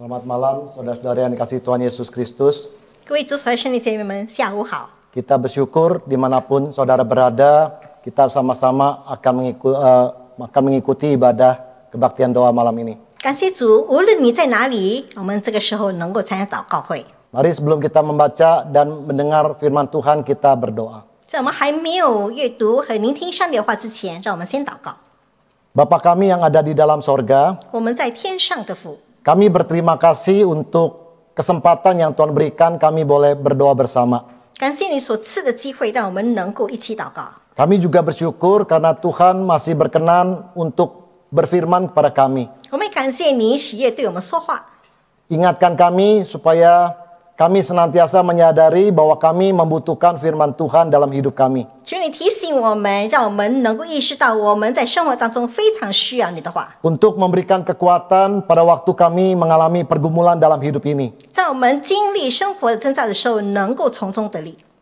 Selamat malam, saudara-saudara yang dikasih Tuhan Yesus Kristus. Kita bersyukur dimanapun saudara berada, kita sama-sama akan, mengikut, uh, akan mengikuti ibadah kebaktian doa malam ini. Mari sebelum kita membaca dan mendengar firman Tuhan, kita berdoa. 在我们还没有阅读和聆听上帝的话之前，让我们先祷告。Bapa kami yang ada di dalam sorga，我们在天上的父。kami berterima kasih untuk kesempatan yang Tuhan berikan kami boleh berdoa bersama. Kami juga bersyukur karena Tuhan masih berkenan untuk berfirman kepada kami. Ingatkan kami supaya kami senantiasa menyadari bahwa kami membutuhkan firman Tuhan dalam hidup kami. Untuk memberikan kekuatan pada waktu kami mengalami pergumulan dalam hidup ini.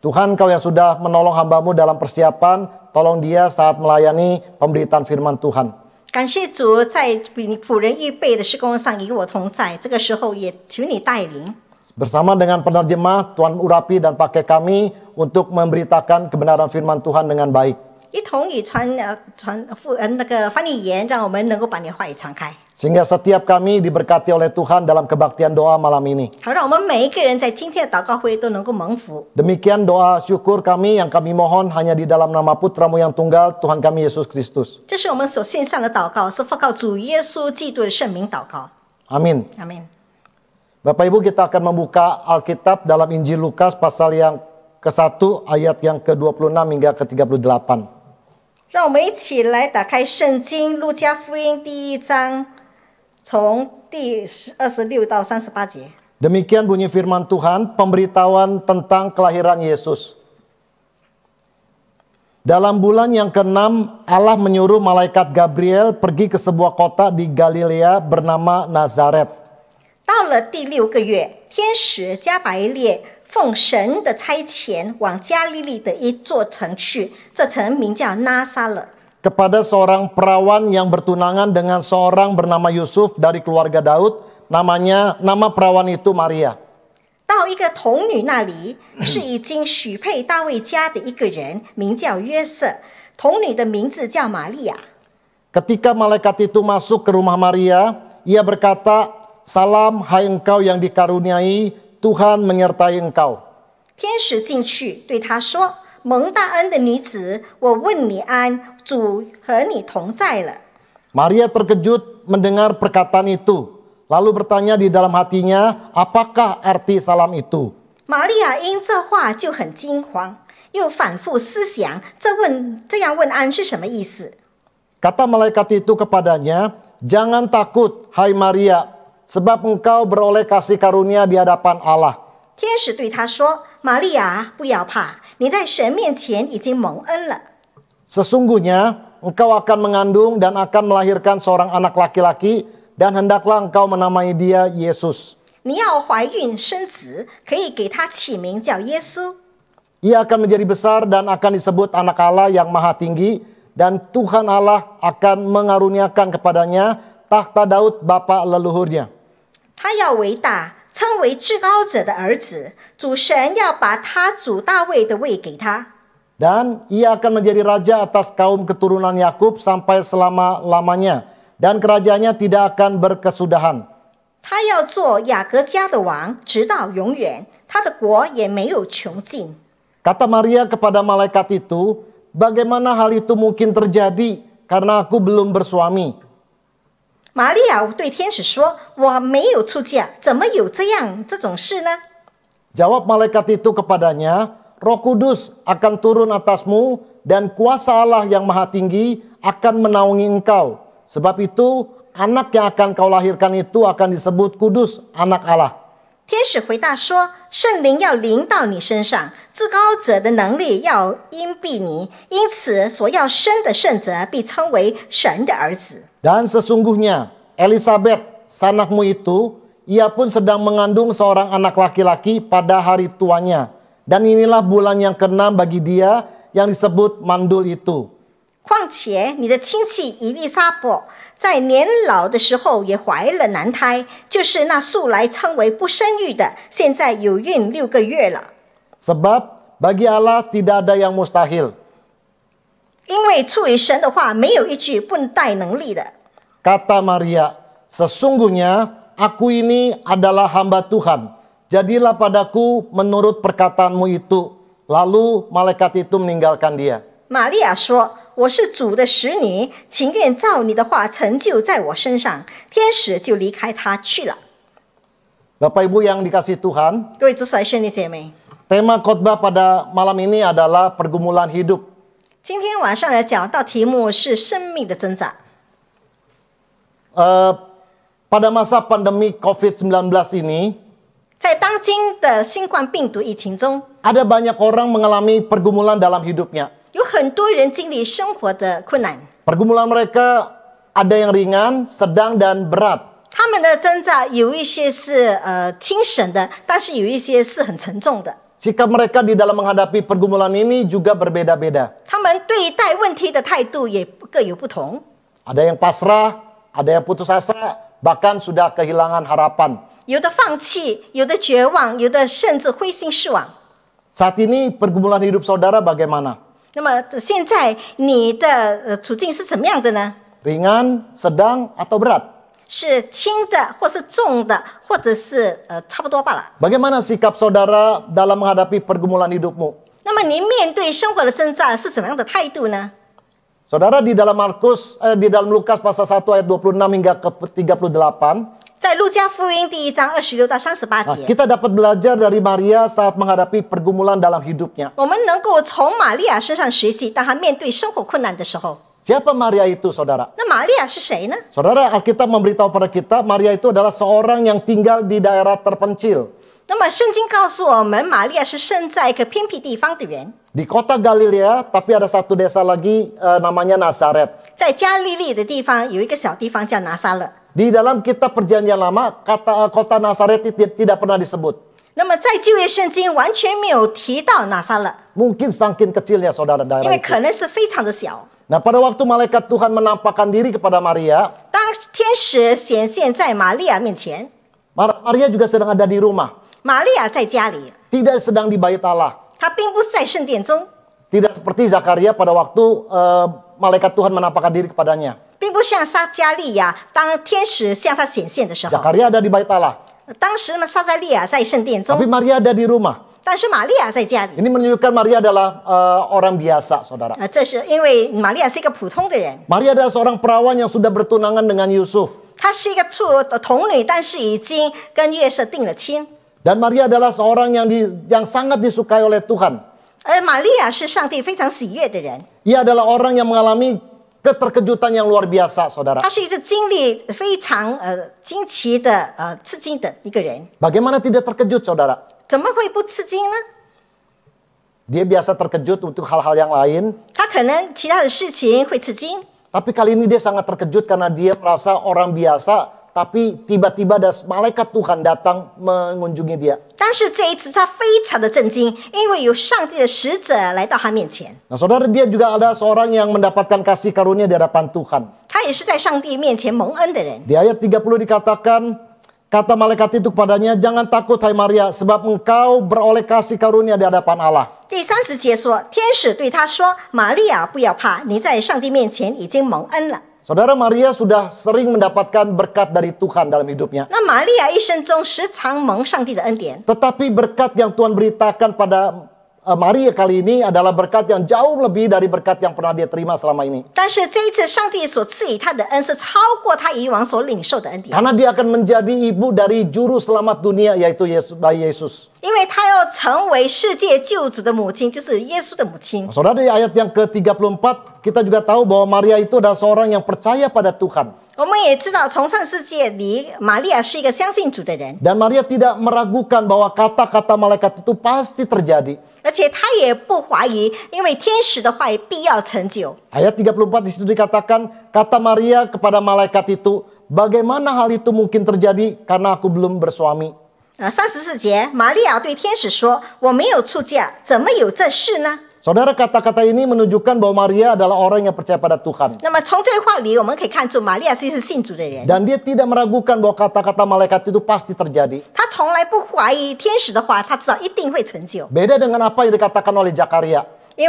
Tuhan kau yang sudah menolong hambamu dalam persiapan, tolong dia saat melayani pemberitaan firman Tuhan. 感谢主，在比你仆人预备的施工上与我同在。这个时候也求你带领。Bersama dengan penerjemah Tuan urapi dan pakai kami untuk memberitakan kebenaran firman Tuhan dengan baik. Sehingga setiap kami diberkati oleh Tuhan dalam kebaktian doa malam ini. Demikian doa syukur kami yang kami mohon hanya di dalam nama Putramu yang tunggal Tuhan kami Yesus Kristus. Amin. Amin. Bapak Ibu kita akan membuka Alkitab dalam Injil Lukas pasal yang ke-1 ayat yang ke-26 hingga ke-38. Demikian bunyi firman Tuhan, pemberitahuan tentang kelahiran Yesus. Dalam bulan yang keenam, Allah menyuruh malaikat Gabriel pergi ke sebuah kota di Galilea bernama Nazaret 到了第六个月，天使加百列奉神的差遣，往加利利的一座城去。这城名叫拿撒勒。kepada seorang perawan yang bertunangan dengan seorang bernama Yusuf dari keluarga Daud, namanya nama perawan itu Maria. 到一个童女那里，是已经许配大卫家的一个人，名叫约瑟。童女的名字叫玛利亚。Ketika malaikat itu masuk ke rumah Maria, ia berkata. Salam, hai engkau yang dikaruniai, Tuhan menyertai engkau. Maria terkejut mendengar perkataan itu, lalu bertanya di dalam hatinya, apakah arti salam itu? Maria 因这话就很惊慌，又反复思想这问这样问安是什么意思。Kata malaikat itu kepadanya, jangan takut, hai Maria, sebab engkau beroleh kasih karunia di hadapan Allah. Sesungguhnya engkau akan mengandung dan akan melahirkan seorang anak laki-laki dan hendaklah engkau menamai dia Yesus. Ia akan menjadi besar dan akan disebut anak Allah yang maha tinggi dan Tuhan Allah akan mengaruniakan kepadanya tahta Daud bapa leluhurnya. 他要为大，称为至高者的儿子。主神要把他主大卫的位给他。Dan ia akan menjadi raja atas kaum keturunan Yakub sampai selama lamanya, dan kerajaannya tidak akan berkesudahan。他要做雅家的王，直到永远，他的国也没有穷尽。Kata Maria kepada malaikat itu, bagaimana hal itu mungkin terjadi karena aku belum bersuami? 玛利亚对天使说：“我没有出嫁，怎么有这样这种事呢？” Jawab malaikat itu kepadanya, Roh kudus akan turun atasmu dan kuasa Allah yang maha tinggi akan menaungi engkau. Sebab itu anak yang akan kau lahirkan itu akan disebut kudus, anak Allah. 天使回答说：“圣灵要临到你身上，至高者的能力要因庇你，因此所要生的圣子被称为神的儿子。” Dan sesungguhnya Elizabeth sanakmu itu ia pun sedang mengandung seorang anak laki-laki pada hari tuanya. Dan inilah bulan yang keenam bagi dia yang disebut mandul itu. 况且，你的亲戚伊丽莎白在年老的时候也怀了男胎，就是那素来称为不生育的，现在有孕六个月了。Sebab bagi Allah tidak ada yang mustahil. 因为出于神的话没有一句不带能力的。Kata Maria, sesungguhnya aku ini adalah hamba Tuhan. Jadilah padaku menurut perkataanmu itu. Lalu malaikat itu meninggalkan dia. Maria 说：“我是主的使女，情愿照你的话成就在我身上。”天使就离开他去了。Bapak Ibu yang dikasih Tuhan. 各位主所爱兄弟姐妹。Tema khotbah pada malam ini adalah pergumulan hidup. 今天晚上来讲，到题目是生命的挣扎。呃，在当今的新冠病毒疫情中，有，很多，人经历生活的困难。他们的挣扎有一些是呃轻省的，但是有一些是很沉重的。Sikap mereka di dalam menghadapi pergumulan ini juga berbeda-beda. Ada yang pasrah, ada yang putus asa, bahkan sudah kehilangan harapan. Saat ini pergumulan hidup saudara bagaimana? Ringan, sedang, atau berat? 是轻的，或是重的，或者是呃差不多罢了。Bagaimana sikap saudara dalam menghadapi pergumulan hidupmu？那么您面对生活的征战是怎么样的态度呢？Saudara di dalam Markus eh, di dalam Lukas pasal 1 ayat 26 hingga ke 38. 在路加福音第一章二十六到三十八节，nah, kita dapat belajar dari Maria saat menghadapi pergumulan dalam hidupnya. Siapa Maria itu, saudara? Nah, Maria Saudara, Alkitab memberitahu pada kita, Maria itu adalah seorang yang tinggal di daerah terpencil. Di kota Galilea, tapi ada satu desa lagi uh, namanya Nazaret. Di dalam kitab Perjanjian Lama, kata uh, kota Nazaret tidak, tidak pernah disebut. Mungkin saking kecilnya saudara daerah. itu. Nah, pada waktu malaikat Tuhan menampakkan diri kepada Maria, Maria juga sedang ada di rumah. Maria tidak sedang di bait Allah. Tidak seperti Zakaria pada waktu uh, malaikat Tuhan menampakkan diri kepadanya. Zakaria ada di bait Allah. Tapi Maria ada di rumah. Ini menunjukkan Maria adalah eh, orang biasa, saudara. 啊，这是因为玛利亚是一个普通的人。Maria adalah seorang perawan yang sudah bertunangan dengan Yusuf. Dan Maria adalah seorang yang di, yang sangat disukai oleh Tuhan. Ia adalah orang yang mengalami keterkejutan yang luar biasa, saudara. Bagaimana tidak terkejut, saudara? 怎么会不吃惊呢？Dia biasa terkejut untuk hal-hal yang lain. Tapi kali ini dia sangat terkejut karena dia merasa orang biasa. Tapi tiba-tiba ada malaikat Tuhan datang mengunjungi dia. saudara dia juga ada seorang yang mendapatkan kasih karunia di hadapan Tuhan. 他也是在上帝面前蒙恩的人。Di ayat 30 dikatakan, Kata malaikat itu kepadanya, "Jangan takut, hai Maria, sebab engkau beroleh kasih karunia di hadapan Allah." 第三十节说，天使对他说：“玛利亚，不要怕，你在上帝面前已经蒙恩了。” Saudara Maria sudah sering mendapatkan berkat dari Tuhan dalam hidupnya. Nah, berkat yang Tuhan beritakan pada Eh, Maria kali ini adalah berkat yang jauh lebih dari berkat yang pernah dia terima selama ini. Karena dia akan menjadi ibu dari juru selamat dunia yaitu Yesus. 因为她要成为世界救主的母亲，就是耶稣的母亲。Saudara di ayat yang ke-34 kita juga tahu bahwa Maria itu adalah seorang yang percaya pada Tuhan. 我们也知道，从上世界里，玛利亚是一个相信主的人。Dan Maria tidak meragukan bahwa kata-kata malaikat itu pasti terjadi. 而且她也不怀疑，因为天使的话语必要成就。Ayat 34 di situ dikatakan, kata Maria kepada malaikat itu, bagaimana hal itu mungkin terjadi karena aku belum bersuami. 呃，三十四节，玛利亚对天使说：“我没有出嫁，怎么有这事呢？” Saudara kata-kata ini menunjukkan bahwa Maria adalah orang yang percaya pada Tuhan. Dan dia tidak meragukan bahwa kata-kata malaikat itu pasti terjadi. Beda dengan apa yang dikatakan oleh Zakaria. Di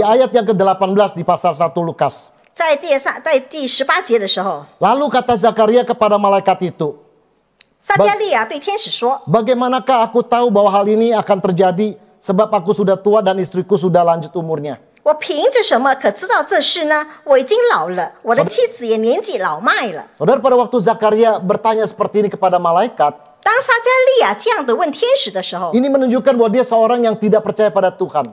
ayat yang ke-18 di pasal 1 Lukas. Lalu kata Zakaria kepada malaikat itu. Bagaimanakah aku tahu bahwa hal ini akan terjadi sebab aku sudah tua dan istriku sudah lanjut umurnya? 我凭着什么可知道这事呢？我已经老了，我的妻子也年纪老迈了。Saudara pada waktu Zakaria bertanya seperti ini kepada malaikat. ini menunjukkan bahwa dia seorang yang tidak percaya pada Tuhan.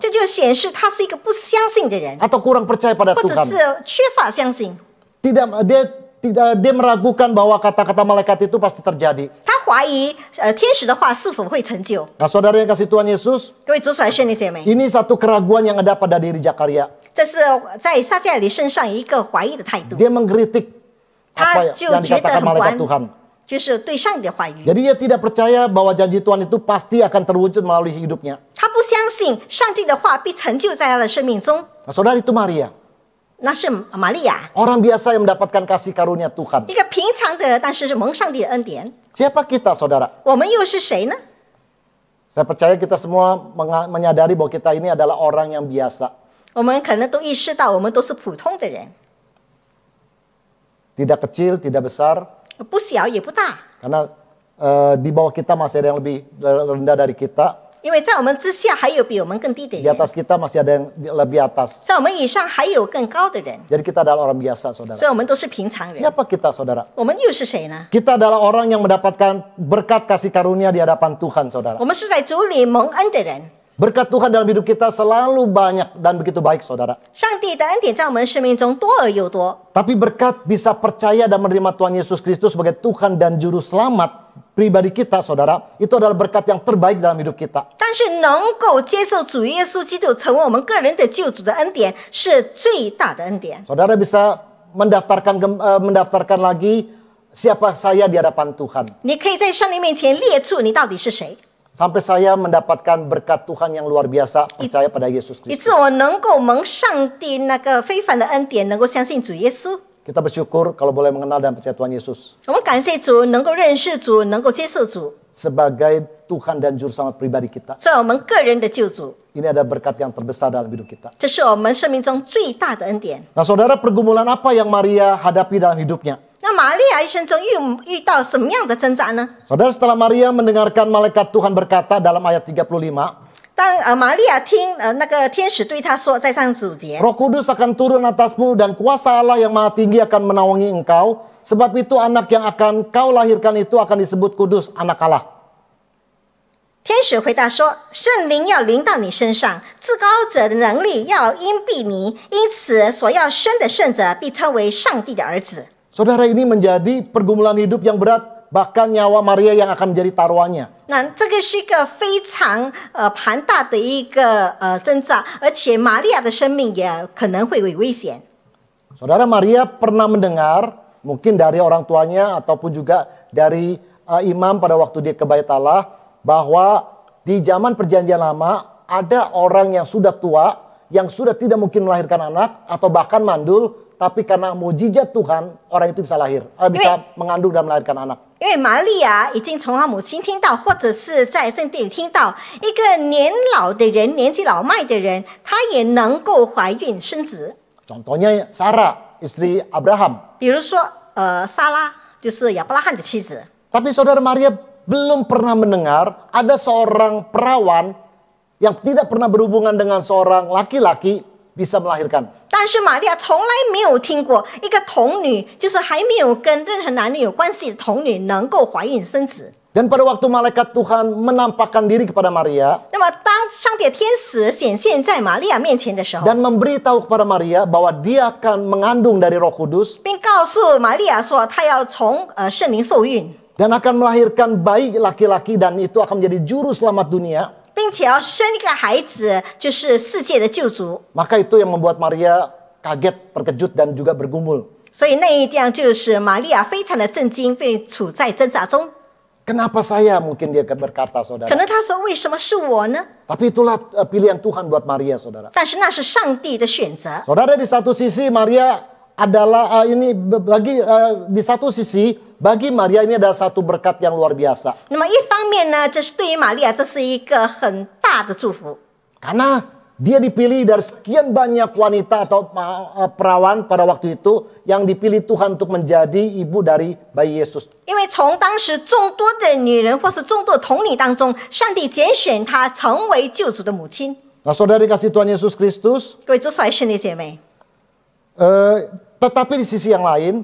atau kurang percaya pada Tuhan，或者是缺乏相信。Tidak, dia tidak eh, dia meragukan bahwa kata-kata malaikat itu pasti terjadi. Nah, saudara yang kasih Tuhan Yesus, ini satu keraguan yang ada pada diri Zakaria. Dia mengkritik apa ya, yang dikatakan malaikat Tuhan. Jadi dia tidak percaya bahwa janji Tuhan itu pasti akan terwujud melalui hidupnya. Nah, saudara itu Maria. Orang biasa yang mendapatkan kasih karunia Tuhan. Siapa kita, saudara? Saya percaya kita semua menyadari bahwa kita ini adalah orang yang biasa. Tidak kecil, tidak besar. Karena uh, eh, di bawah kita masih ada yang lebih rendah dari kita di atas kita masih ada yang lebih atas. 在我们以上还有更高的人。Jadi kita adalah orang biasa, saudara. 所以我们都是平常人。Siapa kita, saudara? kita adalah orang yang mendapatkan berkat kasih karunia di hadapan Tuhan, saudara. Berkat Tuhan dalam hidup kita selalu banyak dan begitu baik, saudara. Tapi berkat bisa percaya dan menerima Tuhan Yesus Kristus sebagai Tuhan dan Juru Selamat pribadi kita, saudara, itu adalah berkat yang terbaik dalam hidup kita. saudara bisa mendaftarkan eh, mendaftarkan lagi siapa saya di hadapan Tuhan. Sampai saya mendapatkan berkat Tuhan yang luar biasa percaya pada Yesus Kristus. Kita bersyukur kalau boleh mengenal dan percaya Tuhan Yesus. Sebagai Tuhan dan Juru Selamat pribadi kita. Ini ada berkat yang terbesar dalam hidup kita. Nah saudara pergumulan apa yang Maria hadapi dalam hidupnya? Saudara, setelah Maria mendengarkan malaikat Tuhan berkata dalam ayat 35, 当呃玛利亚听呃那个天使对她说，在上主节，Roh Kudus akan turun atasmu dan kuasa Allah yang maha tinggi akan menaungi engkau. Sebab itu anak yang akan kau lahirkan itu akan disebut kudus anak Allah. 天使回答说：“圣灵要临到你身上，至高者的能力要荫蔽你，因此所要生的圣者必称为上帝的儿子。” Saudara ini menjadi pergumulan hidup yang berat bahkan nyawa Maria yang akan menjadi taruhannya. Nah, Saudara Maria pernah mendengar mungkin dari orang tuanya ataupun juga dari uh, imam pada waktu dia ke Bait Allah bahwa di zaman perjanjian lama ada orang yang sudah tua yang sudah tidak mungkin melahirkan anak atau bahkan mandul tapi karena mujizat Tuhan orang itu bisa lahir, uh, bisa mengandung dan melahirkan anak. 因为玛利亚已经从她母亲听到，或者是在圣殿里听到，一个年老的人，年纪老迈的人，她也能够怀孕生子。Contohnya Sarah istri Abraham. 比如说，呃，莎拉就是亚伯拉罕的妻子。Tapi saudara Maria belum pernah mendengar ada seorang perawan yang tidak pernah berhubungan dengan seorang laki-laki。bisa melahirkan. Dan pada waktu malaikat Tuhan menampakkan diri kepada Maria, dan memberitahu kepada Maria bahwa dia akan mengandung dari Roh Kudus, dan akan melahirkan bayi laki-laki dan itu akan menjadi juru selamat dunia. 并且要生一个孩子，就是世界的救主。Maka itu yang membuat Maria kaget, terkejut dan juga bergumul. 所以那一样就是玛利亚非常的震惊，被处在挣扎中。Kenapa saya? Mungkin dia berkata, saudara. Tapi itulah eh, pilihan Tuhan buat Maria, saudara. 但是那是上帝的选择。Saudara di satu sisi Maria adalah uh, ini bagi uh, di satu sisi bagi Maria ini ada satu berkat yang luar biasa. Karena dia dipilih dari sekian banyak wanita atau eh, perawan pada waktu itu yang dipilih Tuhan untuk menjadi ibu dari bayi Yesus. Nah, saudari kasih Tuhan Yesus Kristus. Tetapi di sisi yang lain,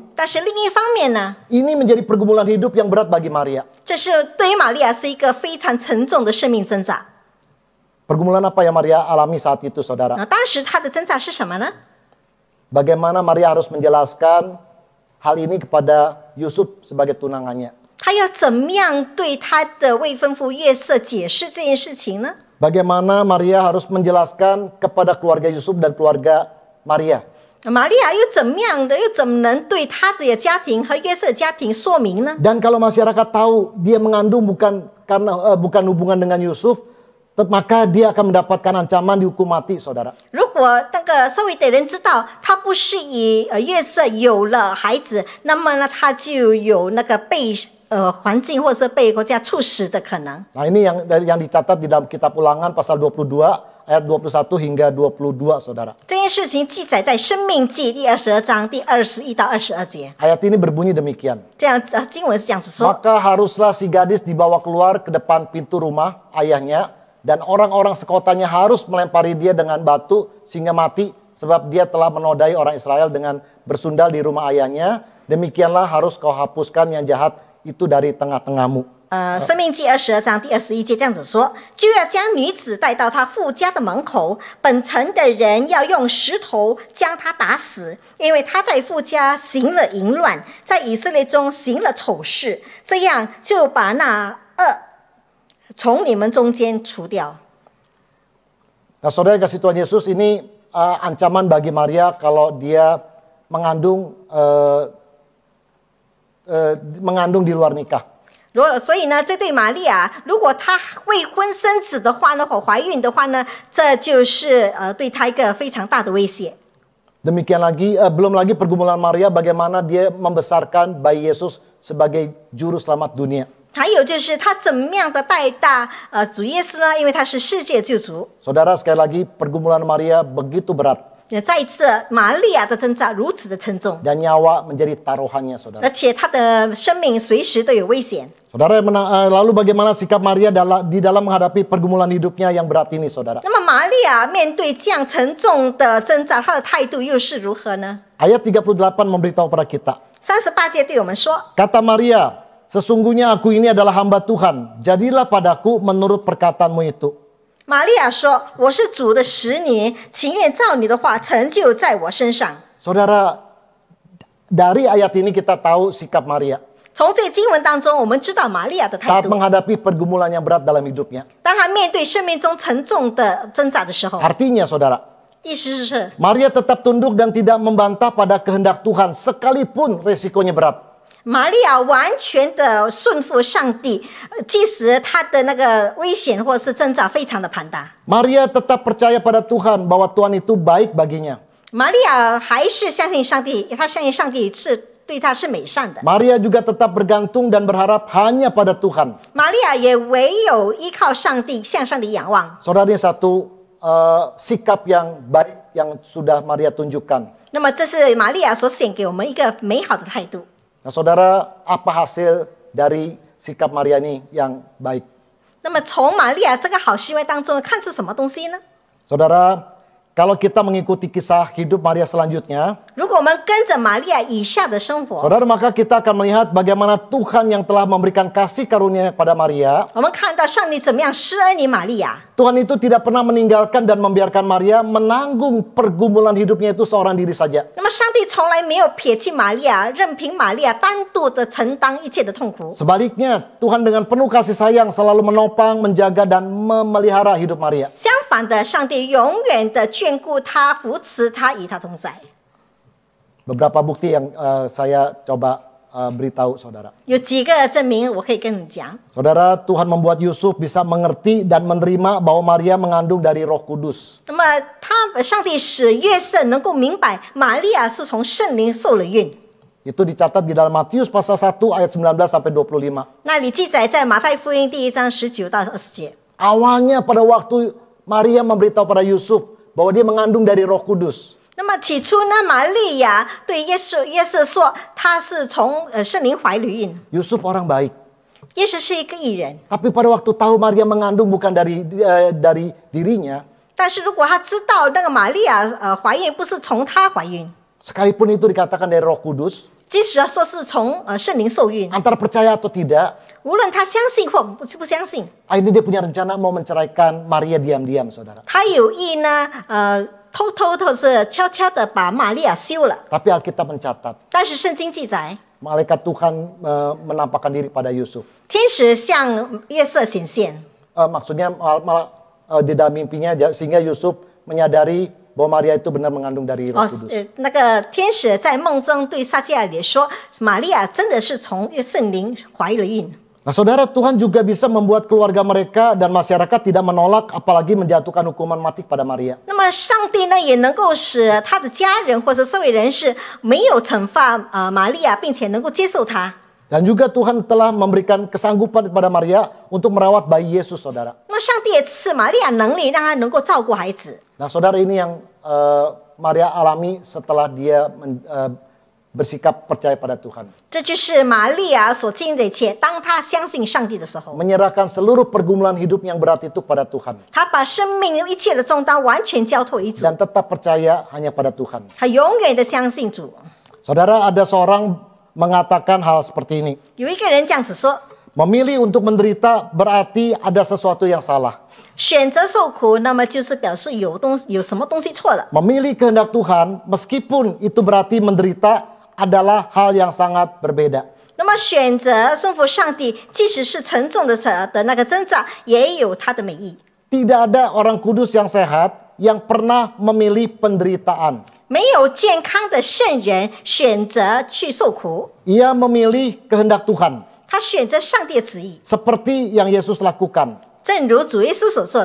ini menjadi pergumulan hidup yang berat bagi Maria. Pergumulan apa yang Maria alami saat itu, saudara? Bagaimana Maria harus menjelaskan hal ini kepada Yusuf sebagai tunangannya? Bagaimana Maria harus menjelaskan kepada keluarga Yusuf dan keluarga Maria? 玛利亚又怎么样的，又怎么能对她的家庭和约瑟家庭说明呢？Dan kalau masyarakat tahu dia mengandung bukan karena eh bukan hubungan dengan Yusuf, maka dia akan mendapatkan ancaman dihukum mati, saudara. 如果那个社会的人知道他不是与约瑟有了孩子，那么呢，他就有那个被。uh, 环境或者是被国家促使的可能。Nah ini yang yang dicatat di dalam kitab Ulangan pasal 22 ayat 21 hingga 22 Saudara. 这件事情记载在《生命记》第二十二章第二十一到二十二节。Ayat ini berbunyi demikian. 这样经文是这样子说。Maka haruslah si gadis dibawa keluar ke depan pintu rumah ayahnya dan orang-orang sekotanya harus melempari dia dengan batu sehingga mati sebab dia telah menodai orang Israel dengan bersundal di rumah ayahnya. Demikianlah harus kau hapuskan yang jahat《生命》记二十二章第二十一节这样子说：“就要将女子带到他父家的门口，本城的人要用石头将她打死，因为她在父家行了淫乱，在以色列中行了丑事，这样就把那恶从你们中间除掉。”那所以主耶稣，这安，Mengandung di luar nikah。如所以呢，这对玛利亚，如果她未婚生子的话呢，或怀孕的话呢，这就是呃对她一个非常大的威胁。Demikian lagi, uh, belum lagi pergumulan Maria bagaimana dia membesarkan bayi Yesus sebagai juru selamat dunia. sekali lagi pergumulan Maria begitu berat. Dan nyawa menjadi taruhannya, saudara. Saudara, eh, lalu bagaimana sikap Maria dalam di dalam menghadapi pergumulan hidupnya yang berat ini, saudara? Ayat 38 memberitahu pada kita. Kata Maria, sesungguhnya aku ini adalah hamba Tuhan, jadilah padaku menurut perkataanmu itu. 玛利亚说：“我是主的使女，情愿照你的话成就在我身上。” Saudara, dari ayat ini kita tahu sikap Maria. 从这经文当中，我们知道玛利亚的态度。Saat menghadapi pergumulan yang berat dalam hidupnya. 当她面对生命中沉重的挣扎的时候，Artinya saudara, 意思是。Maria tetap tunduk dan tidak membantah pada kehendak Tuhan sekalipun resikonya berat. 玛利亚完全的顺服上帝，即使她的那个危险或是挣扎非常的庞大。Maria tetap percaya pada Tuhan bahwa Tuhan itu baik baginya. Maria juga tetap bergantung dan berharap hanya pada Tuhan. Maria uh, sikap yang baik yang sudah Maria tunjukkan. Nah saudara, apa hasil dari sikap Mariani yang baik? Saudara, kalau kita mengikuti kisah hidup Maria selanjutnya, Saudara, maka kita akan melihat bagaimana Tuhan yang telah memberikan kasih karunia pada Maria. Tuhan itu tidak pernah meninggalkan dan membiarkan Maria menanggung pergumulan hidupnya itu seorang diri saja. Sebaliknya, Tuhan dengan penuh kasih sayang selalu menopang, menjaga dan memelihara hidup Maria beberapa bukti yang uh, saya coba uh, beritahu saudara. Saudara, Tuhan membuat Yusuf bisa mengerti dan menerima bahwa Maria mengandung dari Roh Kudus. Itu dicatat di dalam Matius pasal 1 ayat 19 sampai 25. Awalnya pada waktu Maria memberitahu pada Yusuf bahwa dia mengandung dari Roh Kudus. 那么起初呢，玛利亚对耶稣，耶稣说他是从呃圣灵怀里孕。Yusuf orang baik. pada waktu tahu Maria mengandung bukan dari uh, dari dirinya. itu dikatakan dari Roh Kudus. percaya atau tidak. dia punya rencana mau menceraikan Maria diam-diam, saudara. 偷偷偷是悄悄地把玛利亚休了。tapi alkitab mencatat. 但是圣经记载。Malaikat Tuhan menampakkan diri pada Yusuf. 天使向约瑟显现。Maksudnya malah di dalam mimpinya sehingga Yusuf menyadari bahwa Maria itu benar mengandung dari Roh Kudus. Oh, 那个天使在梦中对撒迦利说，玛利亚真的是从圣灵怀了孕。Nah saudara Tuhan juga bisa membuat keluarga mereka dan masyarakat tidak menolak apalagi menjatuhkan hukuman mati pada Maria. dan juga Tuhan telah memberikan kesanggupan kepada Maria untuk merawat bayi Yesus, saudara. Nah, saudara ini yang uh, Maria alami setelah dia uh, bersikap percaya pada Tuhan. Menyerahkan seluruh pergumulan hidup yang berat itu pada Tuhan. Dan tetap percaya hanya pada Tuhan. Saudara ada seorang mengatakan hal seperti ini. Memilih untuk menderita berarti ada sesuatu yang salah. Memilih kehendak Tuhan meskipun itu berarti menderita adalah hal yang sangat berbeda. tidak ada orang kudus yang sehat yang pernah memilih penderitaan. memilih kehendak Tuhan. Seperti yang Yesus lakukan.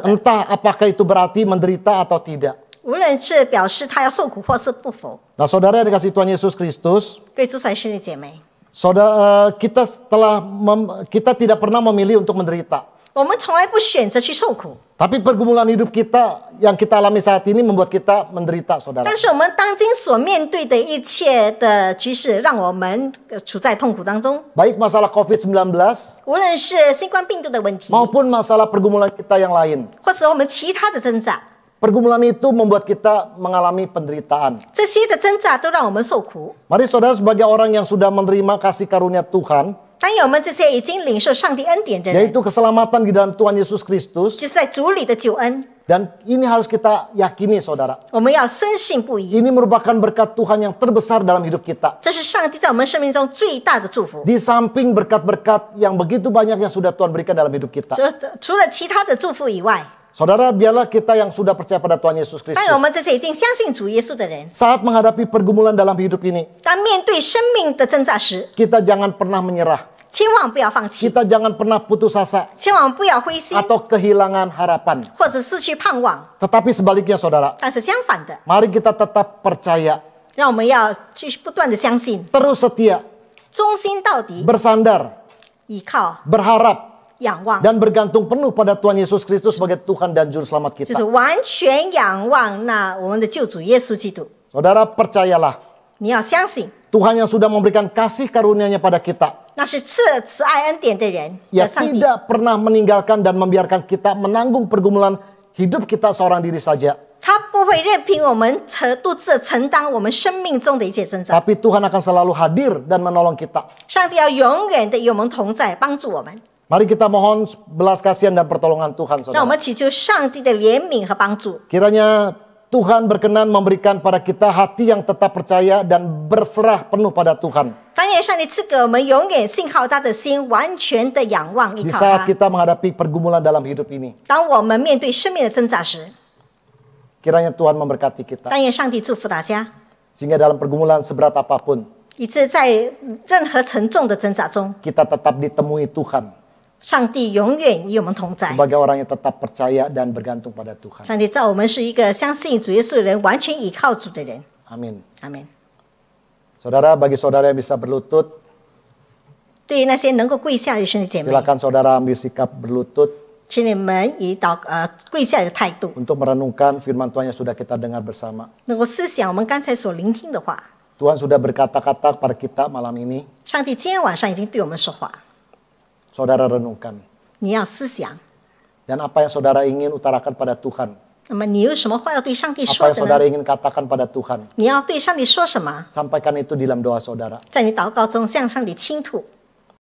Entah apakah itu berarti menderita atau tidak. 无论是表示他要受苦，或是不服。那，Saudara，你给主耶稣基督。贵主帅兄弟姐妹。Sauda，kita telah kita tidak pernah memilih untuk menderita。我们从来不选择去受苦。Tapi pergumulan hidup kita yang kita alami saat ini membuat kita menderita，Saudara。但是我们当今所面对的一切的局势，让我们处在痛苦当中。baik masalah COVID s e m b l a n b l a s 无论是新冠病毒的问题，maupun masalah pergumulan kita yang lain，或是我们其他的挣扎。Pergumulan itu membuat kita mengalami penderitaan. Mari saudara sebagai orang yang sudah menerima kasih karunia Tuhan, yaitu keselamatan di dalam Tuhan Yesus Kristus, dan ini harus kita yakini saudara. Ini merupakan berkat Tuhan yang terbesar dalam hidup kita. Di samping berkat-berkat yang begitu banyak yang sudah Tuhan berikan dalam hidup kita. Saudara, biarlah kita yang sudah percaya pada Tuhan Yesus Kristus. Saat menghadapi pergumulan dalam hidup ini, kita jangan pernah menyerah. Kita jangan pernah putus asa atau kehilangan harapan. Tetapi sebaliknya saudara, mari kita tetap percaya. Terus setia. Bersandar. Berharap. 仰望，dan bergantung penuh pada Tuhan Yesus Kristus sebagai Tuhan dan Juru Selamat kita. Saudara percayalah. Tuhan yang sudah memberikan kasih karunia-Nya pada kita. Ya tidak pernah meninggalkan dan membiarkan kita menanggung pergumulan hidup kita seorang diri saja. Tapi Tuhan akan selalu hadir dan menolong kita. Mari kita mohon belas kasihan dan pertolongan Tuhan, saudara. Kiranya Tuhan berkenan memberikan pada kita hati yang tetap percaya dan berserah penuh pada Tuhan. Di saat kita menghadapi pergumulan dalam hidup ini. Kiranya Tuhan memberkati kita. Sehingga dalam pergumulan seberat apapun. Kita tetap ditemui Tuhan. 上帝永远与我们同在。Sebagai orang yang tetap percaya dan bergantung pada Tuhan. 上帝造我们是一个相信主耶稣的人，完全依靠主的人。Amin. Amin. Saudara, bagi saudara yang bisa berlutut, saudara ambil sikap berlutut. merenungkan firman Tuhan yang sudah kita dengar bersama. sudah berkata-kata kepada kita malam ini. 上帝今天晚上已经对我们说话。saudara renungkan? Dan apa yang saudara ingin utarakan pada Tuhan? Apa yang saudara ingin katakan pada Tuhan? Sampaikan itu di dalam doa saudara. 在你祷告中向上帝倾吐。